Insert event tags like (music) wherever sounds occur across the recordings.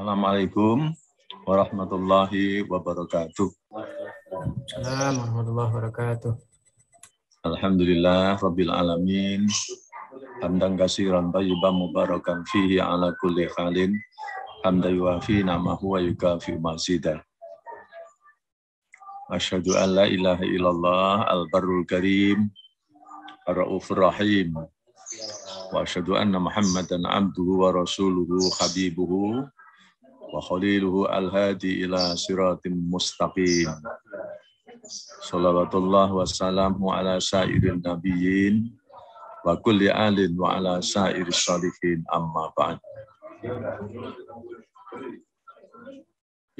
Assalamualaikum warahmatullahi wabarakatuh. Assalamualaikum warahmatullahi wabarakatuh. Alhamdulillah rabbil alamin. Hamdan kasiran tayyiban mubarakan fihi ala kulli halin. Hamdan yuafi nama huwa yukafi masjidah. Asyhadu an la ilaha illallah al-barrul karim ar-raufur rahim. Wa asyhadu anna Muhammadan abduhu wa rasuluhu habibuhu وخليله الهادي إلى صراط مستقيم صلوات الله وسلامه على سائر النبيين وكل آل وعلى سائر الصالحين أما بعد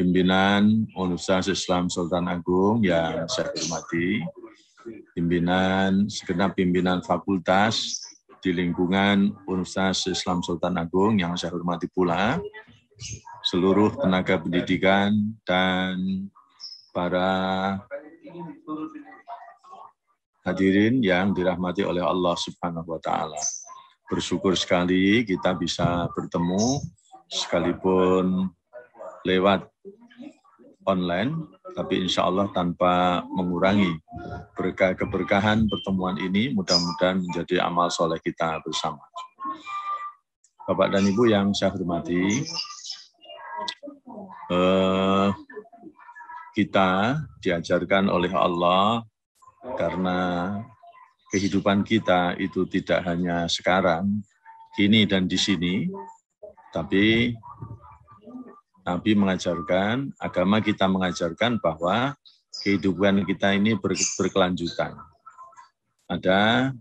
Pimpinan Universitas Islam Sultan Agung yang saya hormati, pimpinan segenap pimpinan fakultas di lingkungan Universitas Islam Sultan Agung yang saya hormati pula, seluruh tenaga pendidikan dan para hadirin yang dirahmati oleh Allah Subhanahu wa taala. Bersyukur sekali kita bisa bertemu sekalipun lewat online, tapi insya Allah tanpa mengurangi berkah keberkahan pertemuan ini mudah-mudahan menjadi amal soleh kita bersama. Bapak dan Ibu yang saya hormati, eh, kita diajarkan oleh Allah karena kehidupan kita itu tidak hanya sekarang, kini dan di sini, tapi Nabi mengajarkan, agama kita mengajarkan bahwa kehidupan kita ini ber, berkelanjutan. Ada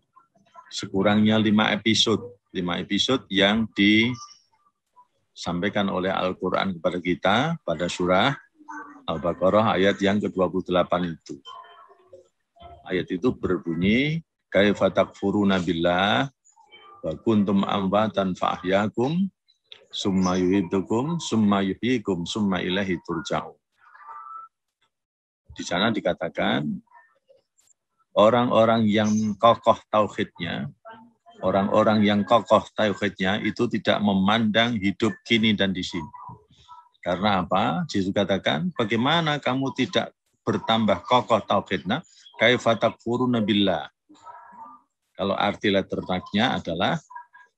sekurangnya lima episode, lima episode yang di disampaikan oleh Al-Quran kepada kita pada surah Al-Baqarah ayat yang ke-28 itu. Ayat itu berbunyi, Kaifa takfuruna billah wa kuntum ambatan fa'ahyakum summa yuhidukum, summa yuhikum, summa ilahi turja'u. Di sana dikatakan, orang-orang yang kokoh tauhidnya, Orang-orang yang kokoh tauhidnya itu tidak memandang hidup kini dan di sini. Karena apa? Yesus katakan, bagaimana kamu tidak bertambah kokoh tauhidnya? Kaifatakfuruna billah. Kalau arti letternya adalah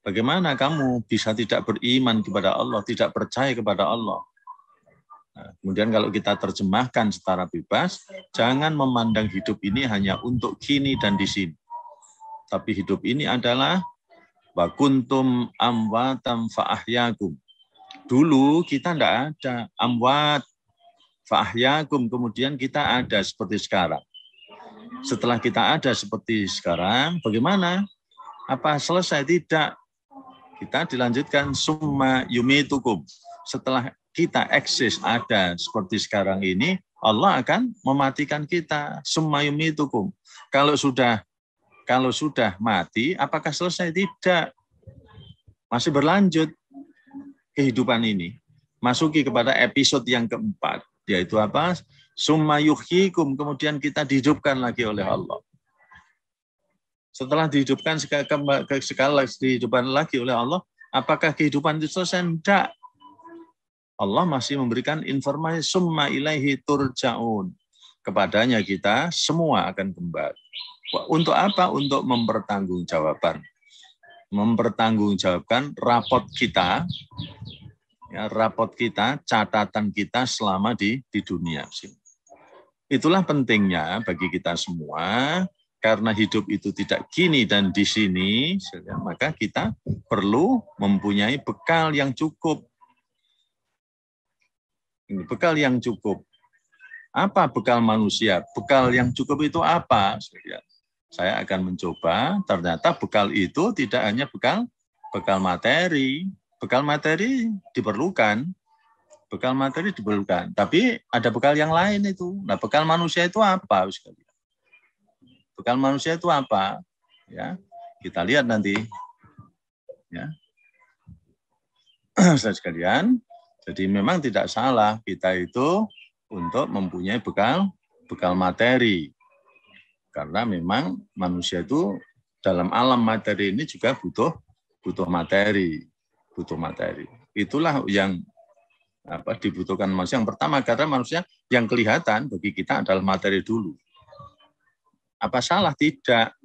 Bagaimana kamu bisa tidak beriman kepada Allah, tidak percaya kepada Allah? Nah, kemudian kalau kita terjemahkan secara bebas, jangan memandang hidup ini hanya untuk kini dan di sini tapi hidup ini adalah bakuntum amwatam fa'ahyakum. Dulu kita tidak ada amwat fa'ahyakum, kemudian kita ada seperti sekarang. Setelah kita ada seperti sekarang, bagaimana? Apa selesai? Tidak. Kita dilanjutkan summa yumitukum. Setelah kita eksis ada seperti sekarang ini, Allah akan mematikan kita. Summa yumitukum. Kalau sudah kalau sudah mati, apakah selesai? Tidak. Masih berlanjut kehidupan ini. Masuki kepada episode yang keempat, yaitu apa? Summa yuhyikum, kemudian kita dihidupkan lagi oleh Allah. Setelah dihidupkan sekali, sekali dihidupkan lagi oleh Allah, apakah kehidupan itu selesai? Tidak. Allah masih memberikan informasi summa ilaihi turja'un. Kepadanya kita semua akan kembali. Untuk apa? Untuk mempertanggungjawabkan, Mempertanggungjawabkan rapot kita, ya, rapot kita, catatan kita selama di di dunia. Itulah pentingnya bagi kita semua karena hidup itu tidak kini dan di sini, ya, maka kita perlu mempunyai bekal yang cukup. bekal yang cukup. Apa bekal manusia? Bekal yang cukup itu apa? Saya akan mencoba, ternyata bekal itu tidak hanya bekal bekal materi. Bekal materi diperlukan. Bekal materi diperlukan. Tapi ada bekal yang lain itu. Nah, bekal manusia itu apa? Bekal manusia itu apa? Ya, kita lihat nanti. Ya. saya (clears throat) sekalian, jadi memang tidak salah kita itu untuk mempunyai bekal bekal materi. Karena memang manusia itu dalam alam materi ini juga butuh butuh materi, butuh materi. Itulah yang apa dibutuhkan manusia yang pertama karena manusia yang kelihatan bagi kita adalah materi dulu. Apa salah tidak?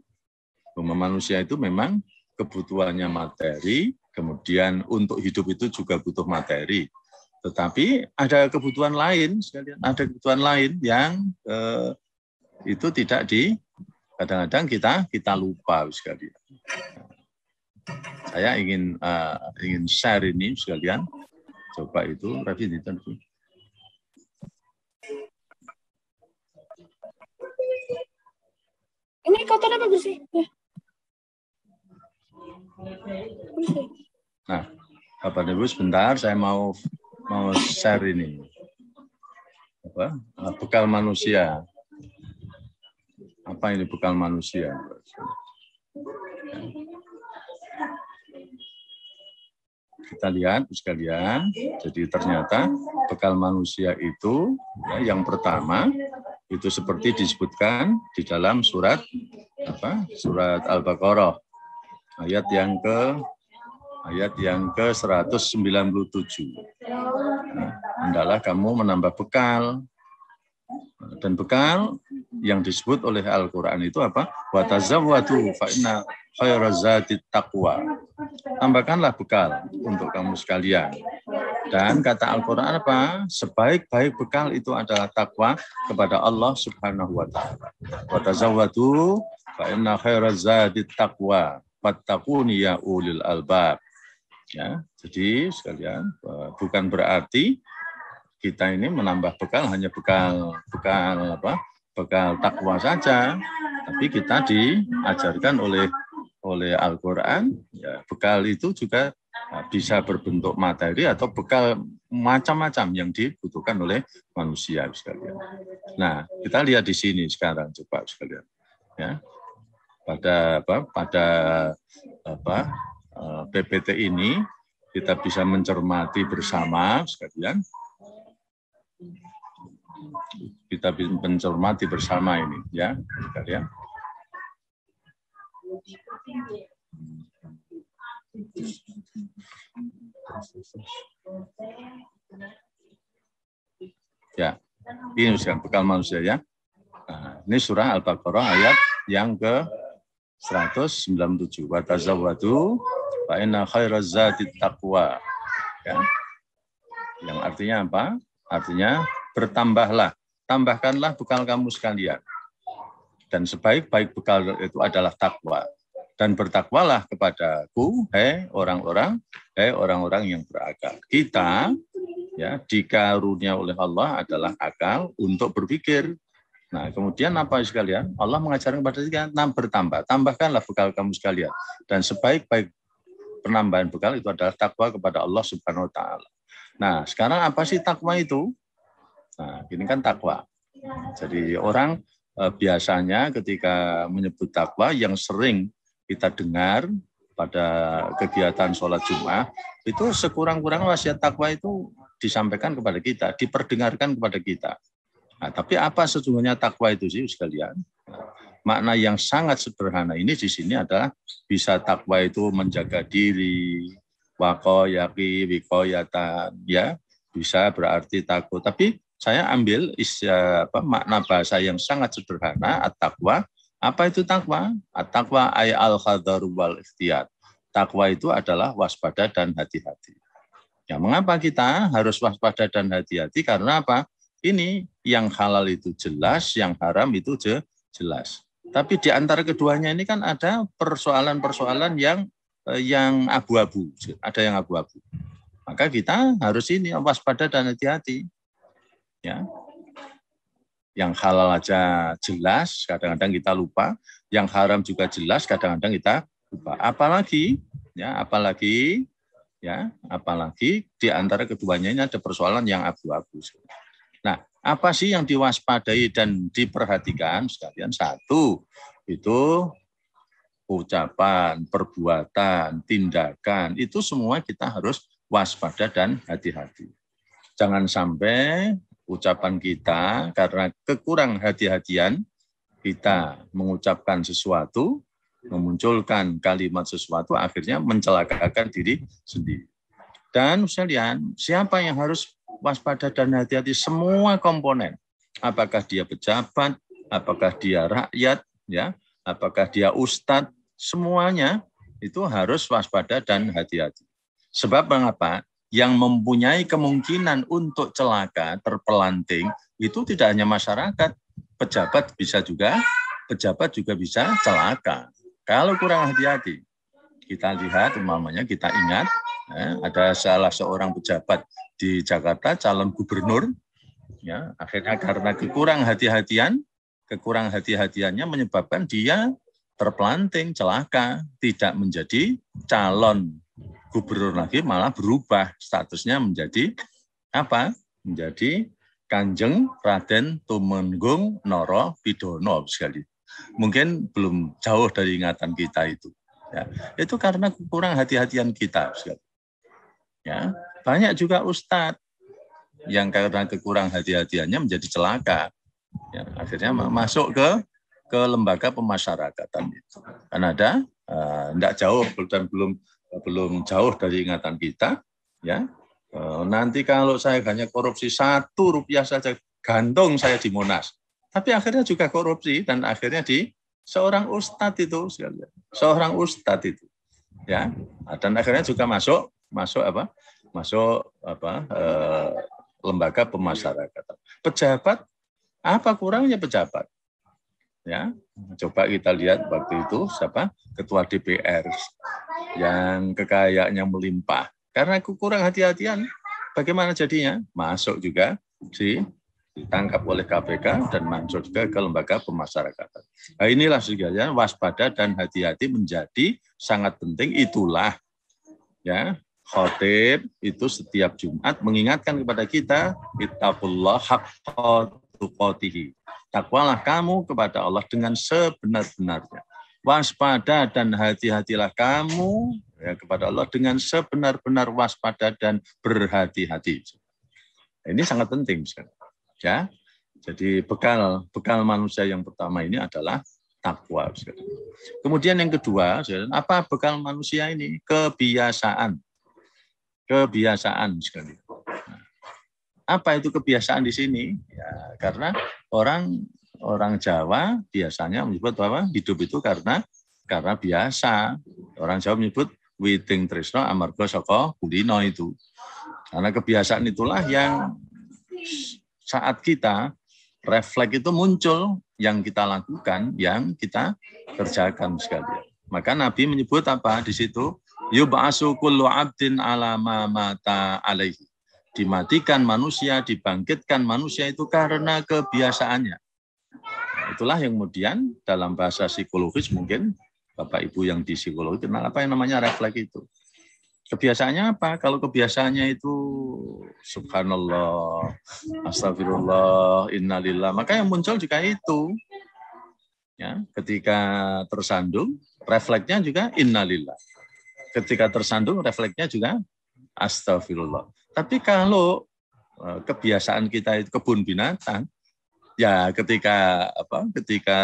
rumah manusia itu memang kebutuhannya materi, kemudian untuk hidup itu juga butuh materi. Tetapi ada kebutuhan lain sekalian, ada kebutuhan lain yang eh, itu tidak di kadang-kadang kita kita lupa sekalian. Saya ingin uh, ingin share ini sekalian. Coba itu Rafi ditentu. Ini kotor apa bersih? Nah, Bapak Ibu sebentar, saya mau mau share ini. Apa? Eh, bekal manusia apa ini bekal manusia. Kita lihat sekalian, jadi ternyata bekal manusia itu ya, yang pertama itu seperti disebutkan di dalam surat apa surat Al-Baqarah ayat yang ke ayat yang ke 197. Nah, hendaklah kamu menambah bekal dan bekal yang disebut oleh Al-Quran itu apa? Watazawwadu fa'inna khairazati taqwa. Tambahkanlah bekal untuk kamu sekalian. Dan kata Al-Quran apa? Sebaik-baik bekal itu adalah takwa kepada Allah subhanahu wa ta'ala. Watazawwadu fa'inna khairazati taqwa. Fattakuni ya ulil albab. Ya, jadi sekalian e, bukan berarti kita ini menambah bekal hanya bekal bekal apa bekal takwa saja, tapi kita diajarkan oleh oleh Al-Quran, ya, bekal itu juga eh, bisa berbentuk materi atau bekal macam-macam yang dibutuhkan oleh manusia sekalian. Nah, kita lihat di sini sekarang coba sekalian. Ya. Pada apa? Pada apa? Eh, PPT ini kita bisa mencermati bersama sekalian kita mencermati bersama ini ya kalian ya ini usia bekal manusia ya nah, ini surah al-baqarah ayat yang ke 197 wa tazawwadu fa inna khairaz zati taqwa ya yang artinya apa artinya bertambahlah, tambahkanlah bekal kamu sekalian. Dan sebaik-baik bekal itu adalah takwa. Dan bertakwalah kepadaku, hei orang-orang, hei orang-orang yang berakal. Kita ya dikarunia oleh Allah adalah akal untuk berpikir. Nah, kemudian apa sekalian? Allah mengajarkan kepada kita, enam bertambah, tambahkanlah bekal kamu sekalian. Dan sebaik-baik penambahan bekal itu adalah takwa kepada Allah Subhanahu wa taala. Nah, sekarang apa sih takwa itu? Nah, ini kan takwa. Jadi orang eh, biasanya ketika menyebut takwa yang sering kita dengar pada kegiatan sholat Jumat itu sekurang-kurang wasiat takwa itu disampaikan kepada kita, diperdengarkan kepada kita. Nah, tapi apa sesungguhnya takwa itu sih sekalian? Nah, makna yang sangat sederhana ini di sini adalah bisa takwa itu menjaga diri, wakoyaki, yata ya bisa berarti takut. Tapi saya ambil isya, eh, apa, makna bahasa yang sangat sederhana at-taqwa. Apa itu takwa? At-taqwa ay al-khadharu wal ikhtiyat. Takwa itu adalah waspada dan hati-hati. Ya, mengapa kita harus waspada dan hati-hati? Karena apa? Ini yang halal itu jelas, yang haram itu je, jelas. Tapi di antara keduanya ini kan ada persoalan-persoalan yang eh, yang abu-abu, ada yang abu-abu. Maka kita harus ini waspada dan hati-hati ya. Yang halal aja jelas, kadang-kadang kita lupa. Yang haram juga jelas, kadang-kadang kita lupa. Apalagi, ya, apalagi, ya, apalagi di antara keduanya ini ada persoalan yang abu-abu. Nah, apa sih yang diwaspadai dan diperhatikan sekalian? Satu, itu ucapan, perbuatan, tindakan, itu semua kita harus waspada dan hati-hati. Jangan sampai ucapan kita karena kekurang hati-hatian kita mengucapkan sesuatu, memunculkan kalimat sesuatu, akhirnya mencelakakan diri sendiri. Dan sekalian, siapa yang harus waspada dan hati-hati semua komponen? Apakah dia pejabat, apakah dia rakyat, ya, apakah dia ustadz, semuanya itu harus waspada dan hati-hati. Sebab mengapa? yang mempunyai kemungkinan untuk celaka, terpelanting, itu tidak hanya masyarakat, pejabat bisa juga, pejabat juga bisa celaka. Kalau kurang hati-hati, kita lihat umpamanya kita ingat ya, ada salah seorang pejabat di Jakarta calon gubernur ya akhirnya karena kekurang hati-hatian kekurang hati-hatiannya menyebabkan dia terpelanting celaka tidak menjadi calon gubernur lagi malah berubah statusnya menjadi apa? Menjadi Kanjeng Raden Tumenggung Noro Pidono sekali. Mungkin belum jauh dari ingatan kita itu. Ya, itu karena kurang hati-hatian kita Ya, banyak juga ustadz yang karena kekurang hati-hatiannya menjadi celaka. Ya, akhirnya masuk ke ke lembaga pemasyarakatan itu. Kan ada, tidak eh, uh, jauh dan belum belum jauh dari ingatan kita, ya. E, nanti kalau saya hanya korupsi satu rupiah saja, gantung saya di Monas. Tapi akhirnya juga korupsi dan akhirnya di seorang ustadz itu, seorang ustadz itu, ya. Dan akhirnya juga masuk, masuk apa? Masuk apa? E, lembaga pemasyarakatan. Pejabat apa kurangnya pejabat? ya coba kita lihat waktu itu siapa ketua DPR yang kekayaannya melimpah karena kurang hati-hatian bagaimana jadinya masuk juga si ditangkap oleh KPK dan masuk juga ke lembaga pemasyarakatan. Nah, inilah segalanya waspada dan hati-hati menjadi sangat penting. Itulah ya khotib itu setiap Jumat mengingatkan kepada kita kitabullah haqqa tuqatihi. Takwalah kamu kepada Allah dengan sebenar-benarnya. Waspada dan hati-hatilah kamu ya, kepada Allah dengan sebenar-benar waspada dan berhati-hati. Ini sangat penting, ya. Jadi bekal bekal manusia yang pertama ini adalah takwa. Kemudian yang kedua, apa bekal manusia ini? Kebiasaan, kebiasaan sekali. Nah, apa itu kebiasaan di sini? Ya, karena orang orang Jawa biasanya menyebut bahwa hidup itu karena karena biasa. Orang Jawa menyebut witing Trisno amarga saka kulino itu. Karena kebiasaan itulah yang saat kita refleks itu muncul yang kita lakukan, yang kita kerjakan sekalian. Maka Nabi menyebut apa di situ? Yub'asu kullu abdin ala ma mata alaihi dimatikan manusia, dibangkitkan manusia itu karena kebiasaannya. Nah, itulah yang kemudian dalam bahasa psikologis mungkin Bapak Ibu yang di psikologi kenal apa yang namanya refleks itu. Kebiasaannya apa? Kalau kebiasaannya itu subhanallah, astagfirullah, innalillah, maka yang muncul juga itu. Ya, ketika tersandung, refleksnya juga innalillah. Ketika tersandung, refleksnya juga Astagfirullah. Tapi kalau eh, kebiasaan kita itu kebun binatang, ya ketika apa ketika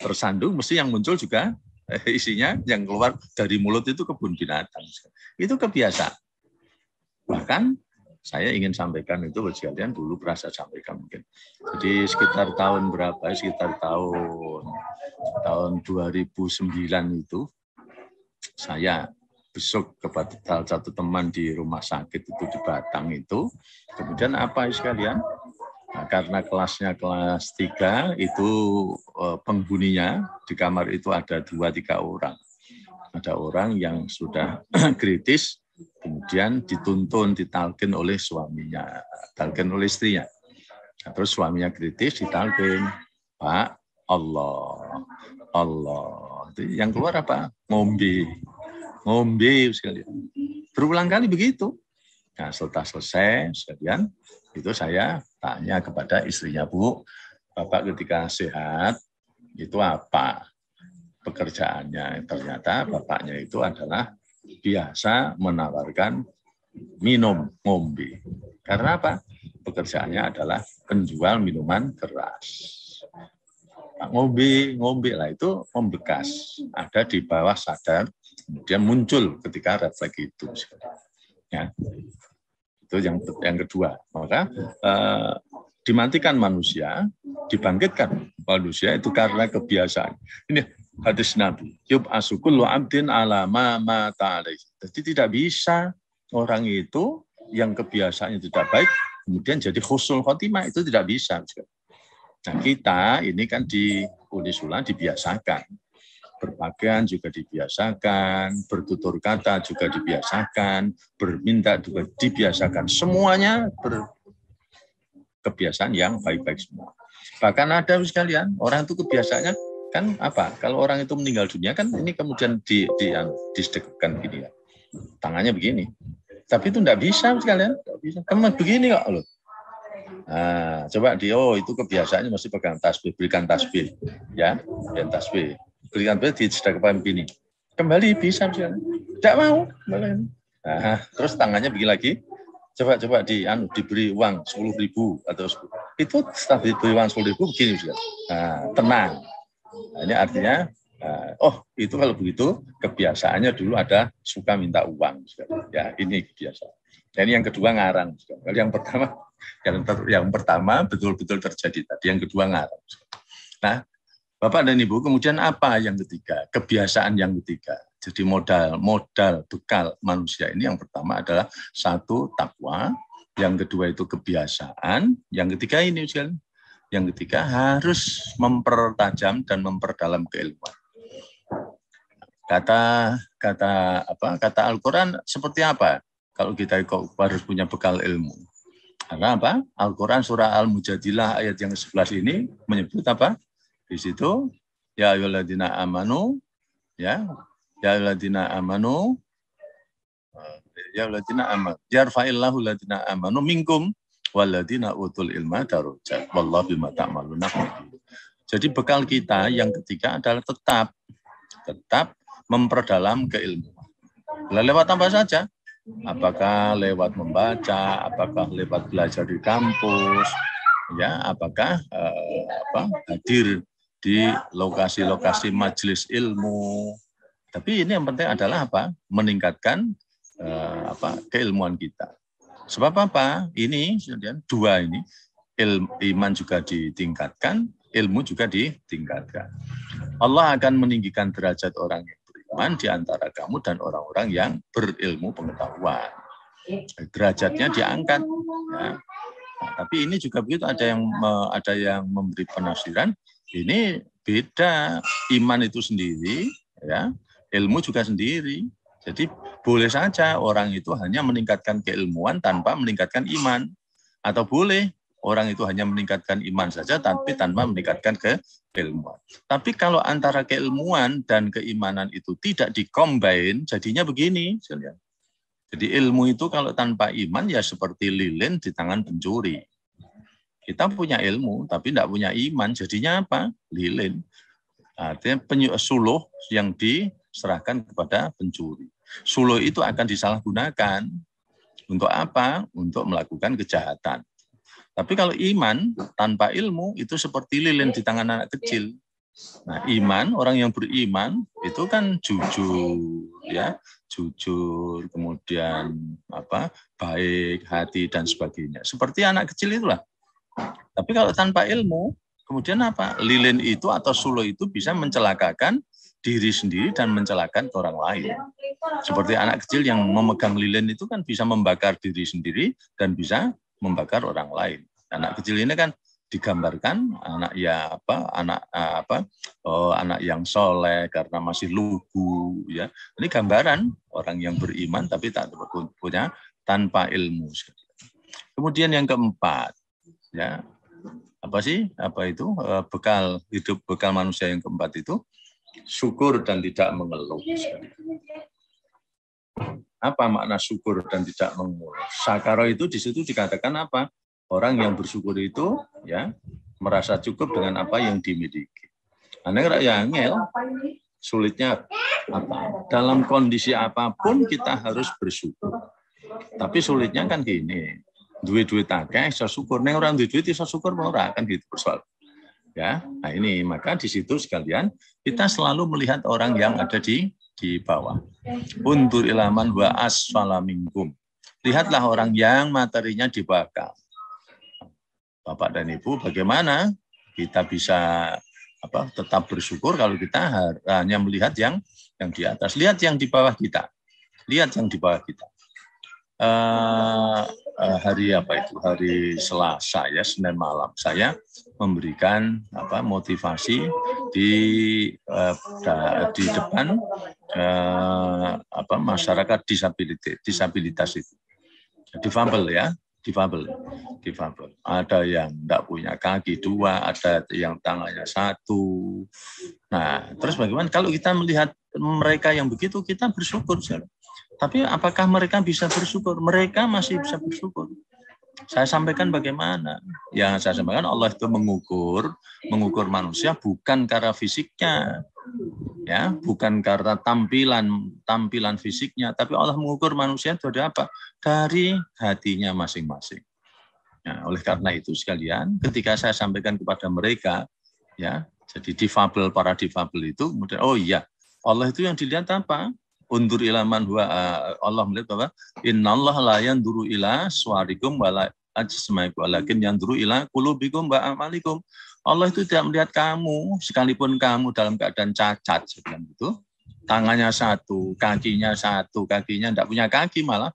tersandung mesti yang muncul juga eh, isinya yang keluar dari mulut itu kebun binatang. Itu kebiasaan. Bahkan saya ingin sampaikan itu kalian dulu berasa sampaikan mungkin. Jadi sekitar tahun berapa? Sekitar tahun tahun 2009 itu saya besok kepada salah satu teman di rumah sakit itu di Batang itu. Kemudian apa sekalian? Nah, karena kelasnya kelas 3, itu pengguninya eh, penghuninya di kamar itu ada dua tiga orang. Ada orang yang sudah (clears throat) kritis, kemudian dituntun, ditalkin oleh suaminya, talkin oleh istrinya. Nah, terus suaminya kritis, ditalkin, Pak, Allah, Allah. Yang keluar apa? Ngombe ngombe sekalian. Berulang kali begitu. Nah, setelah selesai sekalian, itu saya tanya kepada istrinya, Bu, Bapak ketika sehat, itu apa pekerjaannya? Ternyata bapaknya itu adalah biasa menawarkan minum ngombe. Karena apa? Pekerjaannya adalah penjual minuman keras. ngombe, ngombe lah itu membekas, ada di bawah sadar dia muncul ketika refleks itu. Ya. Itu yang yang kedua. Maka eh, dimatikan manusia, dibangkitkan manusia itu karena kebiasaan. Ini hadis Nabi. Yub asukul abdin alama mata alaihi. Jadi tidak bisa orang itu yang kebiasaannya tidak baik, kemudian jadi khusul khotimah itu tidak bisa. Nah kita ini kan di Unisula dibiasakan berpakaian juga dibiasakan, bertutur kata juga dibiasakan, berminta juga dibiasakan. Semuanya berkebiasaan yang baik-baik semua. Bahkan ada sekalian orang itu kebiasaannya kan apa? Kalau orang itu meninggal dunia kan ini kemudian di, di, anu, di gini ya. Tangannya begini. Tapi itu tidak bisa sekalian. Tidak bisa. Kemudian begini kok loh. Nah, coba dia, oh itu kebiasaannya masih pegang tasbih, berikan tasbih, ya, dan tasbih berikan di sedekah begini. Kembali bisa misalnya. Tidak mau. Nah, terus tangannya begini lagi. Coba-coba di, anu, diberi uang 10 ribu atau 10. Itu setelah diberi uang 10 ribu begini. Misalnya. Nah, tenang. Nah, ini artinya nah, oh itu kalau begitu kebiasaannya dulu ada suka minta uang ya ini kebiasaan dan nah, yang kedua ngarang kalau yang pertama (laughs) yang, ter, yang pertama betul-betul terjadi tadi yang kedua ngarang nah Bapak dan Ibu, kemudian apa yang ketiga? Kebiasaan yang ketiga. Jadi modal, modal bekal manusia ini yang pertama adalah satu takwa, yang kedua itu kebiasaan, yang ketiga ini misalnya, yang ketiga harus mempertajam dan memperdalam keilmuan. Kata kata apa? Kata Al-Qur'an seperti apa? Kalau kita harus punya bekal ilmu. Karena apa? Al-Qur'an surah Al-Mujadilah ayat yang ke-11 ini menyebut apa? Di situ ya ayyuhalladzina amanu ya ya ayyuhalladzina amanu ya ayyuhalladzina amanu yarfa'illahu alladzina amanu minkum waladina utul ilma darajat wallahu bima ta'maluna jadi bekal kita yang ketiga adalah tetap tetap memperdalam keilmuan lewat tambah saja apakah lewat membaca apakah lewat belajar di kampus ya apakah eh, apa hadir di lokasi-lokasi majelis ilmu. Tapi ini yang penting adalah apa? Meningkatkan eh, apa keilmuan kita. Sebab apa? Ini kemudian dua ini ilmu, iman juga ditingkatkan, ilmu juga ditingkatkan. Allah akan meninggikan derajat orang yang beriman di antara kamu dan orang-orang yang berilmu pengetahuan. Derajatnya diangkat. Ya. Nah, tapi ini juga begitu ada yang ada yang memberi penafsiran ini beda iman itu sendiri, ya ilmu juga sendiri. Jadi boleh saja orang itu hanya meningkatkan keilmuan tanpa meningkatkan iman, atau boleh orang itu hanya meningkatkan iman saja tapi tanpa meningkatkan keilmuan. Tapi kalau antara keilmuan dan keimanan itu tidak dikombain, jadinya begini. Jadi ilmu itu kalau tanpa iman ya seperti lilin di tangan pencuri. Kita punya ilmu, tapi tidak punya iman. Jadinya apa? Lilin. Artinya penyu, suluh yang diserahkan kepada pencuri. Suluh itu akan disalahgunakan. Untuk apa? Untuk melakukan kejahatan. Tapi kalau iman tanpa ilmu itu seperti lilin di tangan anak kecil. Nah, iman orang yang beriman itu kan jujur ya, jujur, kemudian apa? baik hati dan sebagainya. Seperti anak kecil itulah. Tapi kalau tanpa ilmu, kemudian apa? Lilin itu atau sulo itu bisa mencelakakan diri sendiri dan mencelakakan orang lain. Seperti anak kecil yang memegang lilin itu kan bisa membakar diri sendiri dan bisa membakar orang lain. Anak kecil ini kan digambarkan anak ya apa anak eh, apa oh, anak yang soleh karena masih lugu ya ini gambaran orang yang beriman tapi tak punya tanpa ilmu kemudian yang keempat ya apa sih apa itu eh, bekal hidup bekal manusia yang keempat itu syukur dan tidak mengeluh apa makna syukur dan tidak mengeluh sakaro itu di situ dikatakan apa orang yang bersyukur itu ya merasa cukup dengan apa yang dimiliki nah, aneh rakyat ngel sulitnya apa dalam kondisi apapun kita harus bersyukur tapi sulitnya kan gini duit duit akeh iso syukur neng orang duit duit iso syukur ora kan gitu persoal ya nah ini maka di situ sekalian kita selalu melihat orang yang ada di di bawah untuk ilaman wa asfala lihatlah orang yang materinya di bawah Bapak dan Ibu bagaimana kita bisa apa tetap bersyukur kalau kita hanya melihat yang yang di atas lihat yang di bawah kita lihat yang di bawah kita Eh, eh, hari apa itu hari Selasa ya Senin malam saya memberikan apa motivasi di eh, di depan apa masyarakat disabilitas disabilitas itu difabel ya difabel difabel ada yang tidak punya kaki dua ada yang tangannya satu nah terus bagaimana kalau kita melihat mereka yang begitu kita bersyukur sih tapi apakah mereka bisa bersyukur? Mereka masih bisa bersyukur. Saya sampaikan bagaimana? Ya, saya sampaikan Allah itu mengukur, mengukur manusia bukan karena fisiknya, ya, bukan karena tampilan tampilan fisiknya, tapi Allah mengukur manusia itu dari apa? Dari hatinya masing-masing. Nah, oleh karena itu sekalian, ketika saya sampaikan kepada mereka, ya, jadi difabel para difabel itu kemudian oh iya, Allah itu yang dilihat apa? undur ila man huwa eh, Allah melihat bahwa innallaha la yanduru ila suarikum wala ajsmaikum walakin hmm. yanduru ila qulubikum wa amalikum. Allah itu tidak melihat kamu sekalipun kamu dalam keadaan cacat sebenarnya itu. Tangannya satu, kakinya satu, kakinya tidak punya kaki malah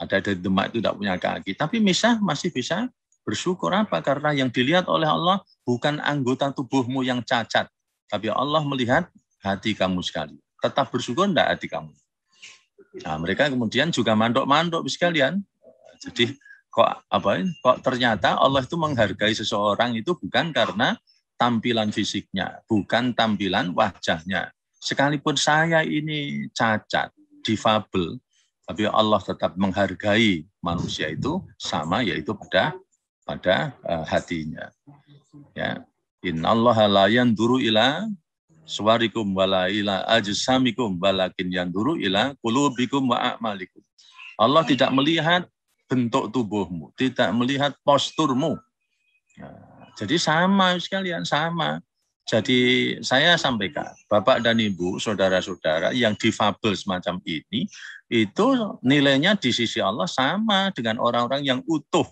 ada ada demak itu tidak punya kaki. Tapi misah masih bisa bersyukur apa? Karena yang dilihat oleh Allah bukan anggota tubuhmu yang cacat, tapi Allah melihat hati kamu sekali tetap bersyukur enggak hati kamu? Nah, mereka kemudian juga mandok-mandok sekalian. Jadi kok apa kok ternyata Allah itu menghargai seseorang itu bukan karena tampilan fisiknya, bukan tampilan wajahnya. Sekalipun saya ini cacat, difabel, tapi Allah tetap menghargai manusia itu sama yaitu pada pada uh, hatinya. Ya, Allah la yanduru ila suwarikum wala ila ajsamikum walakin yanduru ila kulubikum wa a'malikum. Allah tidak melihat bentuk tubuhmu, tidak melihat posturmu. Nah, jadi sama sekalian sama. Jadi saya sampaikan, Bapak dan Ibu, saudara-saudara yang difabel semacam ini, itu nilainya di sisi Allah sama dengan orang-orang yang utuh.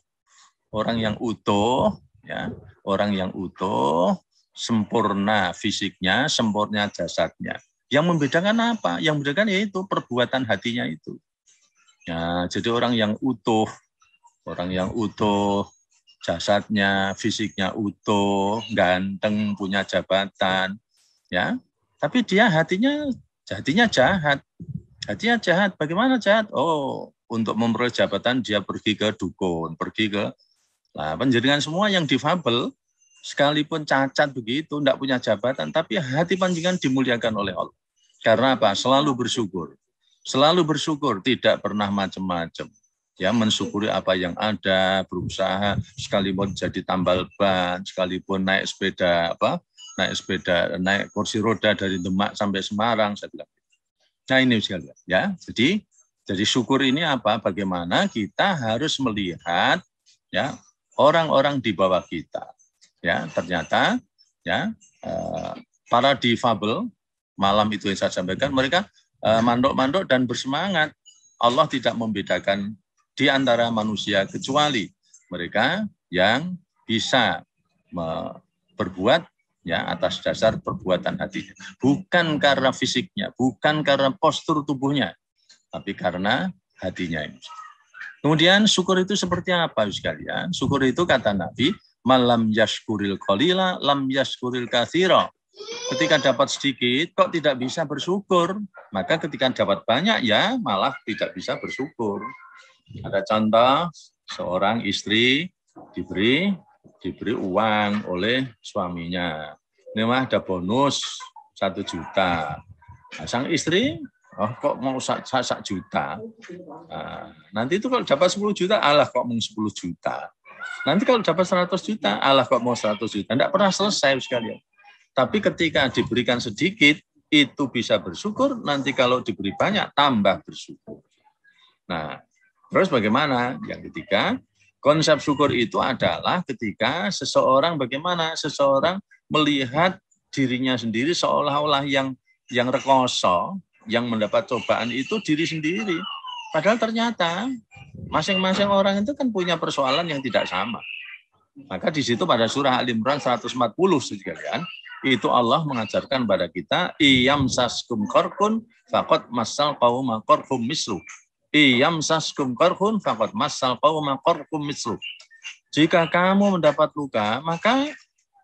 Orang yang utuh, ya, orang yang utuh sempurna fisiknya, sempurna jasadnya. Yang membedakan apa? Yang membedakan yaitu perbuatan hatinya itu. Ya, jadi orang yang utuh, orang yang utuh jasadnya, fisiknya utuh, ganteng, punya jabatan, ya. Tapi dia hatinya hatinya jahat. Hatinya jahat. Bagaimana jahat? Oh, untuk memperoleh jabatan dia pergi ke dukun, pergi ke lah penjaringan semua yang difabel sekalipun cacat begitu, tidak punya jabatan, tapi hati panjenengan dimuliakan oleh Allah. Karena apa? Selalu bersyukur. Selalu bersyukur, tidak pernah macam-macam. Ya, mensyukuri apa yang ada, berusaha sekalipun jadi tambal ban, sekalipun naik sepeda apa, naik sepeda, naik kursi roda dari Demak sampai Semarang, saya bilang. Nah ini sekalian, ya. Jadi jadi syukur ini apa? Bagaimana kita harus melihat ya orang-orang di bawah kita ya ternyata ya eh, para difabel malam itu yang saya sampaikan mereka eh, mandok-mandok dan bersemangat Allah tidak membedakan di antara manusia kecuali mereka yang bisa berbuat ya atas dasar perbuatan hatinya bukan karena fisiknya bukan karena postur tubuhnya tapi karena hatinya ini. Kemudian syukur itu seperti apa sekalian? Ya, syukur itu kata Nabi Malam yaskuril kolila, lam yaskuril kathiro. Ketika dapat sedikit, kok tidak bisa bersyukur? Maka ketika dapat banyak, ya malah tidak bisa bersyukur. Ada contoh, seorang istri diberi diberi uang oleh suaminya. Ini mah ada bonus satu juta. Nah, sang istri oh kok mau sak, sak, sak juta nah, nanti itu kalau dapat 10 juta alah kok mau 10 juta Nanti kalau dapat 100 juta, Allah kok mau 100 juta. Tidak pernah selesai sekalian. Tapi ketika diberikan sedikit, itu bisa bersyukur. Nanti kalau diberi banyak, tambah bersyukur. Nah, terus bagaimana? Yang ketiga, konsep syukur itu adalah ketika seseorang bagaimana? Seseorang melihat dirinya sendiri seolah-olah yang yang rekoso, yang mendapat cobaan itu diri sendiri. Padahal ternyata Masing-masing orang itu kan punya persoalan yang tidak sama. Maka di situ pada surah Al Imran 140 sekalian, itu Allah mengajarkan pada kita iyam saskum korkun fakot masal makor kum misru. Iyam saskum korkun fakot masal makor kum misru. Jika kamu mendapat luka, maka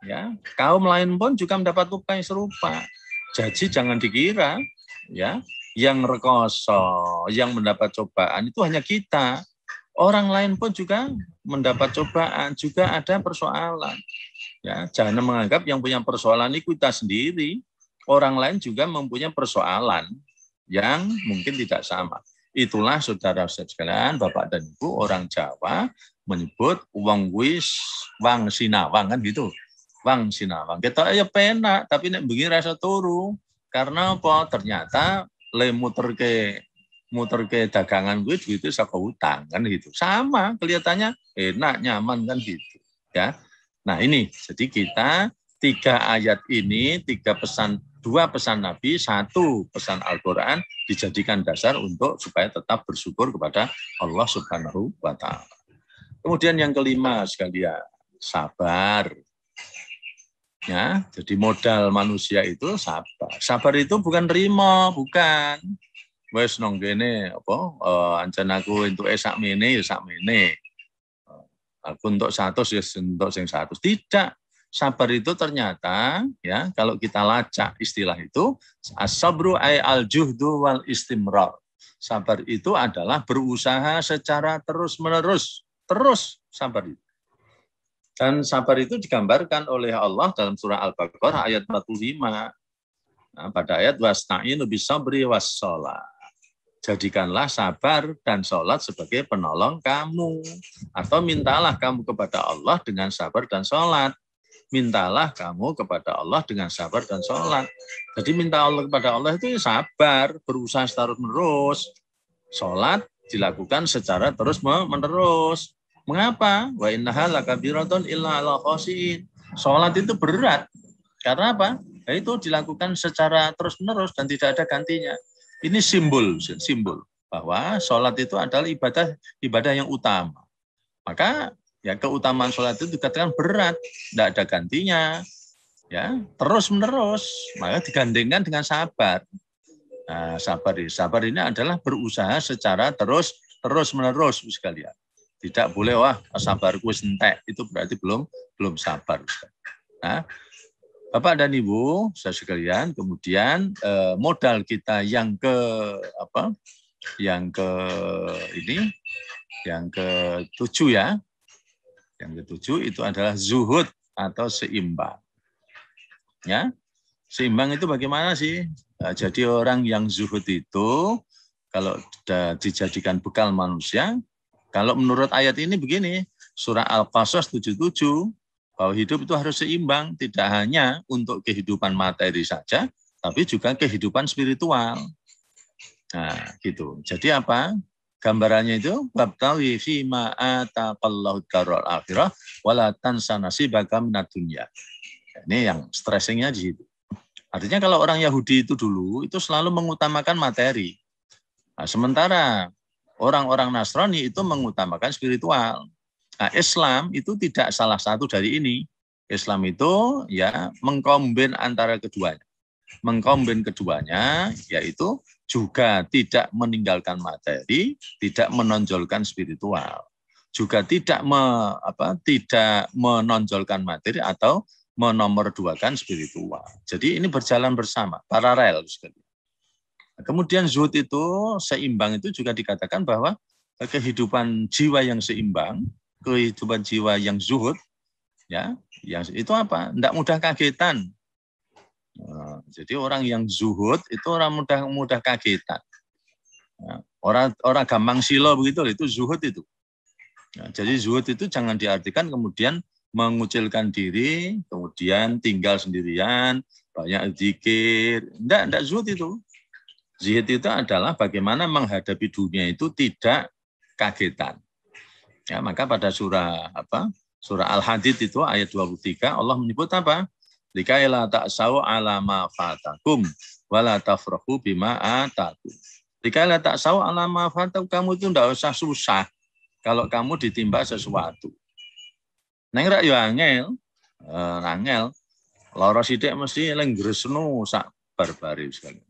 ya kaum lain pun juga mendapat luka yang serupa. Jadi jangan dikira ya yang rekoso, yang mendapat cobaan itu hanya kita. Orang lain pun juga mendapat cobaan, juga ada persoalan. Ya, jangan menganggap yang punya persoalan itu kita sendiri. Orang lain juga mempunyai persoalan yang mungkin tidak sama. Itulah saudara saudara sekalian, Bapak dan Ibu orang Jawa menyebut wong wis wang sinawang kan gitu. Wang sinawang. Kita ya penak, tapi nek begini rasa turu. Karena apa? Ternyata le muter ke muter ke dagangan gue duitnya saka hutang kan gitu. Sama kelihatannya enak nyaman kan gitu ya. Nah ini jadi kita tiga ayat ini tiga pesan dua pesan Nabi satu pesan Al-Quran dijadikan dasar untuk supaya tetap bersyukur kepada Allah Subhanahu wa Ta'ala. Kemudian yang kelima sekalian sabar Ya, jadi modal manusia itu sabar. Sabar itu bukan rima, bukan. Wes nong apa uh, eh, untuk aku untuk esak eh, mene esak ya Uh, Aku untuk satu ya untuk yang satu. Tidak. Sabar itu ternyata ya kalau kita lacak istilah itu asabru sabru ay al-juhdu wal istimrar. Sabar itu adalah berusaha secara terus-menerus. Terus sabar itu. Dan sabar itu digambarkan oleh Allah dalam surah Al-Baqarah ayat 45. Nah, pada ayat wasta'inu bisabri wassalah. Jadikanlah sabar dan sholat sebagai penolong kamu. Atau mintalah kamu kepada Allah dengan sabar dan sholat. Mintalah kamu kepada Allah dengan sabar dan sholat. Jadi minta Allah kepada Allah itu sabar, berusaha terus-menerus. Sholat dilakukan secara terus-menerus Mengapa? Wa inna lakabiratun illa ala Salat itu berat. Karena apa? Nah, itu dilakukan secara terus-menerus dan tidak ada gantinya. Ini simbol, simbol bahwa sholat itu adalah ibadah ibadah yang utama. Maka ya keutamaan sholat itu dikatakan berat, tidak ada gantinya, ya terus menerus. Maka digandengkan dengan sabar. Nah, sabar ini sabar ini adalah berusaha secara terus terus menerus sekalian. Tidak boleh wah sabarku sentek itu berarti belum belum sabar. Nah, Bapak dan Ibu, saya sekalian, kemudian eh, modal kita yang ke apa? Yang ke ini yang ke tujuh ya. Yang ke tujuh itu adalah zuhud atau seimbang. Ya. Seimbang itu bagaimana sih? Nah, jadi orang yang zuhud itu kalau dijadikan bekal manusia, kalau menurut ayat ini begini, surah Al-Qasas 77, bahwa hidup itu harus seimbang, tidak hanya untuk kehidupan materi saja, tapi juga kehidupan spiritual. Nah, gitu. Jadi apa? Gambarannya itu babtawi fi ma darul akhirah wala tansa nasibaka minat dunia. Ini yang stressingnya di situ. Artinya kalau orang Yahudi itu dulu itu selalu mengutamakan materi. Nah, sementara orang-orang Nasrani itu mengutamakan spiritual. Nah, Islam itu tidak salah satu dari ini. Islam itu ya mengkombin antara keduanya. Mengkombin keduanya yaitu juga tidak meninggalkan materi, tidak menonjolkan spiritual. Juga tidak me, apa tidak menonjolkan materi atau menomorduakan spiritual. Jadi ini berjalan bersama, paralel sekali. Kemudian zuhud itu seimbang itu juga dikatakan bahwa kehidupan jiwa yang seimbang, kehidupan jiwa yang zuhud, ya, yang itu apa? Tidak mudah kagetan. Nah, jadi orang yang zuhud itu orang mudah mudah kagetan. Nah, orang orang gampang silo begitu, itu zuhud itu. Nah, jadi zuhud itu jangan diartikan kemudian mengucilkan diri, kemudian tinggal sendirian, banyak zikir. tidak enggak zuhud itu. Zihid itu adalah bagaimana menghadapi dunia itu tidak kagetan. Ya, maka pada surah apa? Surah Al-Hadid itu ayat 23 Allah menyebut apa? Likaila ta'sau ala ma fatakum wala tafrahu bima atakum. Likaila ta'sau ala ma fatakum kamu itu tidak usah susah kalau kamu ditimpa sesuatu. Neng rak yo angel, eh, angel. Loro sithik mesti lenggresno sak barbaris sekali.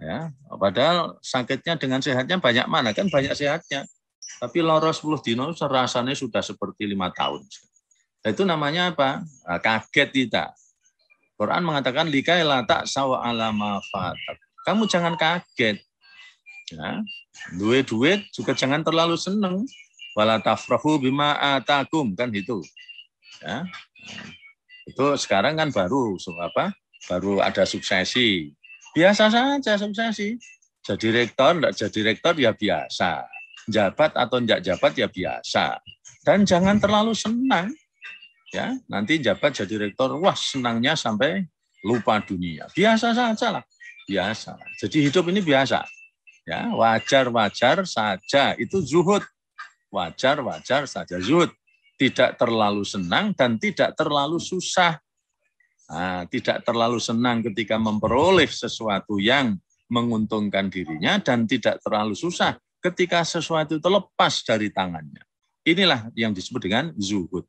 Ya, padahal sakitnya dengan sehatnya banyak mana kan banyak sehatnya. Tapi loro 10 dino rasanya sudah seperti lima tahun. Nah, itu namanya apa? Nah, kaget kita. Quran mengatakan likai latak sawa alama fatak. Kamu jangan kaget. Ya. Duit-duit juga jangan terlalu seneng. Wala tafrahu bima atakum kan itu. Ya. Itu sekarang kan baru apa? Baru ada suksesi biasa saja sih Jadi rektor, tidak jadi rektor ya biasa. Jabat atau tidak jabat ya biasa. Dan jangan terlalu senang. ya Nanti jabat jadi rektor, wah senangnya sampai lupa dunia. Biasa saja lah. Biasa. Jadi hidup ini biasa. Ya, wajar-wajar saja. Itu zuhud. Wajar-wajar saja zuhud. Tidak terlalu senang dan tidak terlalu susah Nah, tidak terlalu senang ketika memperoleh sesuatu yang menguntungkan dirinya dan tidak terlalu susah ketika sesuatu terlepas dari tangannya. Inilah yang disebut dengan zuhud.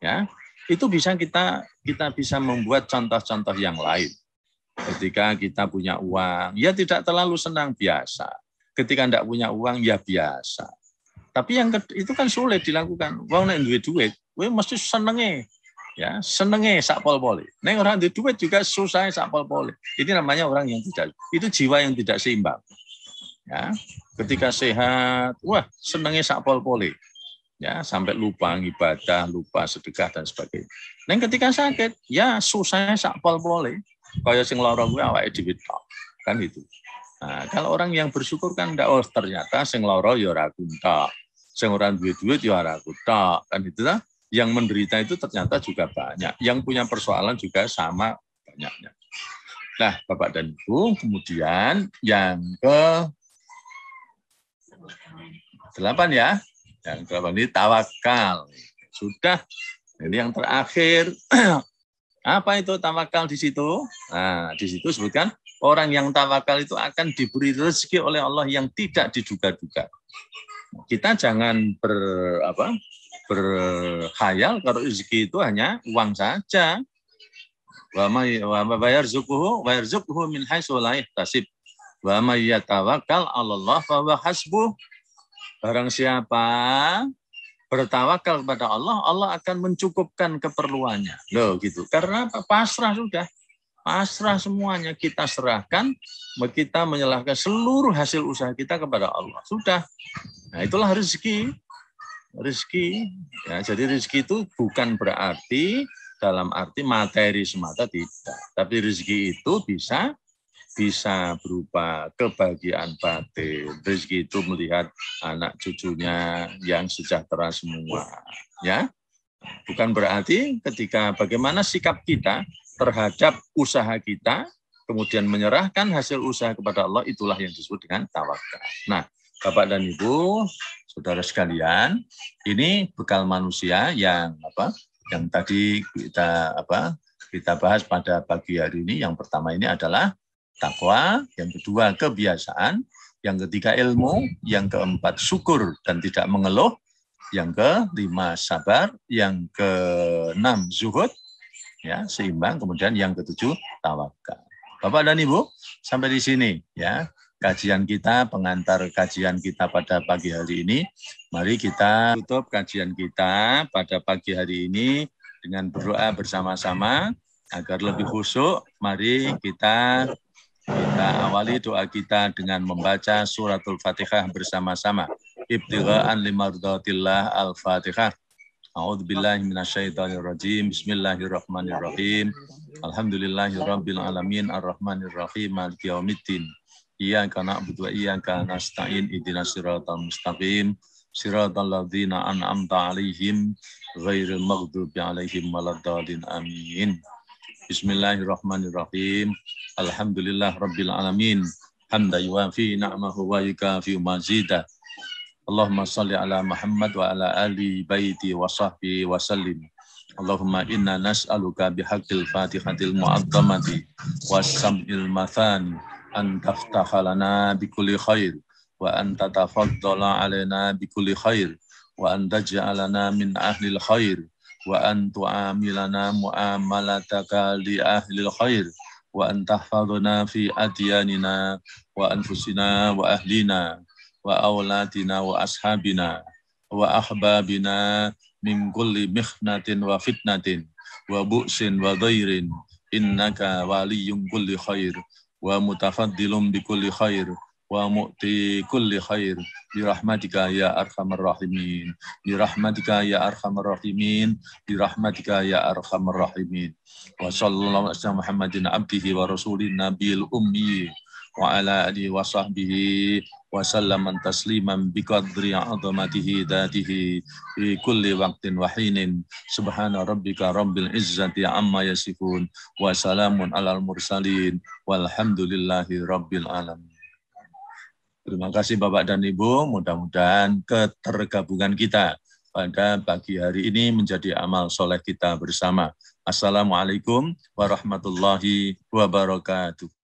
Ya, itu bisa kita kita bisa membuat contoh-contoh yang lain. Ketika kita punya uang, ya tidak terlalu senang biasa. Ketika tidak punya uang, ya biasa. Tapi yang itu kan sulit dilakukan. Wong nek duit duit, gue mesti senenge ya senenge sak pol-poli. Neng orang di duit juga susahnya sak pol-poli. Ini namanya orang yang tidak itu jiwa yang tidak seimbang. Ya, ketika sehat, wah senenge sak pol-poli. Ya, sampai lupa ibadah, lupa sedekah dan sebagainya. Neng ketika sakit, ya susahnya sak pol-poli. Kaya sing lorong gue awake dhewe Kan itu. Nah, kalau orang yang bersyukur kan ndak oh ternyata sing lorong yo ragu Sing orang duit duit ya ragu Kan itu lah yang menderita itu ternyata juga banyak, yang punya persoalan juga sama banyaknya. Nah, Bapak dan Ibu, kemudian yang ke delapan ya, yang ke delapan ini tawakal. Sudah, ini yang terakhir. (clears throat) Apa itu tawakal di situ? Nah, di situ sebutkan orang yang tawakal itu akan diberi rezeki oleh Allah yang tidak diduga-duga. Kita jangan ber apa? berkhayal kalau rezeki itu hanya uang saja. Wa may wa yarzuquhu min haitsu la yahtasib. Wa may fa huwa Barang siapa bertawakal kepada Allah, Allah akan mencukupkan keperluannya. Loh gitu. Karena pasrah sudah. Pasrah semuanya kita serahkan, kita menyalahkan seluruh hasil usaha kita kepada Allah. Sudah. Nah, itulah rezeki rizki. Ya, jadi rizki itu bukan berarti dalam arti materi semata tidak, tapi rizki itu bisa bisa berupa kebahagiaan batin. Rizki itu melihat anak cucunya yang sejahtera semua. Ya, bukan berarti ketika bagaimana sikap kita terhadap usaha kita, kemudian menyerahkan hasil usaha kepada Allah, itulah yang disebut dengan tawakal. Nah, Bapak dan Ibu, saudara sekalian, ini bekal manusia yang apa? Yang tadi kita apa? Kita bahas pada pagi hari ini. Yang pertama ini adalah takwa, yang kedua kebiasaan, yang ketiga ilmu, yang keempat syukur dan tidak mengeluh, yang kelima sabar, yang keenam zuhud, ya seimbang, kemudian yang ketujuh tawakal. Bapak dan Ibu, sampai di sini ya kajian kita, pengantar kajian kita pada pagi hari ini. Mari kita tutup kajian kita pada pagi hari ini dengan berdoa bersama-sama agar lebih khusyuk. Mari kita kita awali doa kita dengan membaca suratul Fatihah bersama-sama. Ibtigha'an limardatillah al-Fatihah. A'udzu billahi minasyaitonir rajim. Bismillahirrahmanirrahim. Alhamdulillahirabbil alamin arrahmanirrahim maliki yaumiddin. Iyyaka na'budu wa iyyaka nasta'in ihdinas siratal mustaqim siratal ladzina an'amta غير ghairil عليهم 'alaihim waladdallin Bismillahirrahmanirrahim. Alhamdulillah rabbil alamin. Hamda yuwafi Allahumma salli ala Muhammad wa ala ali baiti wa sahbihi wa Allahumma inna nas'aluka bihaqqil fatihatil mu'azzamati was أن تفتح لنا بكل خير وأن تتفضل علينا بكل خير وأن تجعلنا من أهل الخير وأن تعاملنا معاملتك لأهل الخير وأن تحفظنا في أدياننا وأنفسنا وأهلنا وأولادنا وأصحابنا وأحبابنا من كل مخنة وفتنة وبؤس وضير إنك ولي كل خير wa mutafaddilum bikulli khair wa mu'ti kulli khair bi rahmatika ya arhamar rahimin bi rahmatika ya arhamar rahimin bi rahmatika ya arhamar rahimin wa sallallahu ala Muhammadin abdihi wa rasulin nabiyil ummi wa ala alihi wa sahbihi وسلم تسليما بقدر عظمته ذاته في كل وقت وحين سبحان ربك رب العزة عما يصفون وسلام على المرسلين والحمد لله رب العالمين Terima kasih Bapak dan Ibu, mudah-mudahan ketergabungan kita pada pagi hari ini menjadi amal soleh kita bersama. Assalamualaikum warahmatullahi wabarakatuh.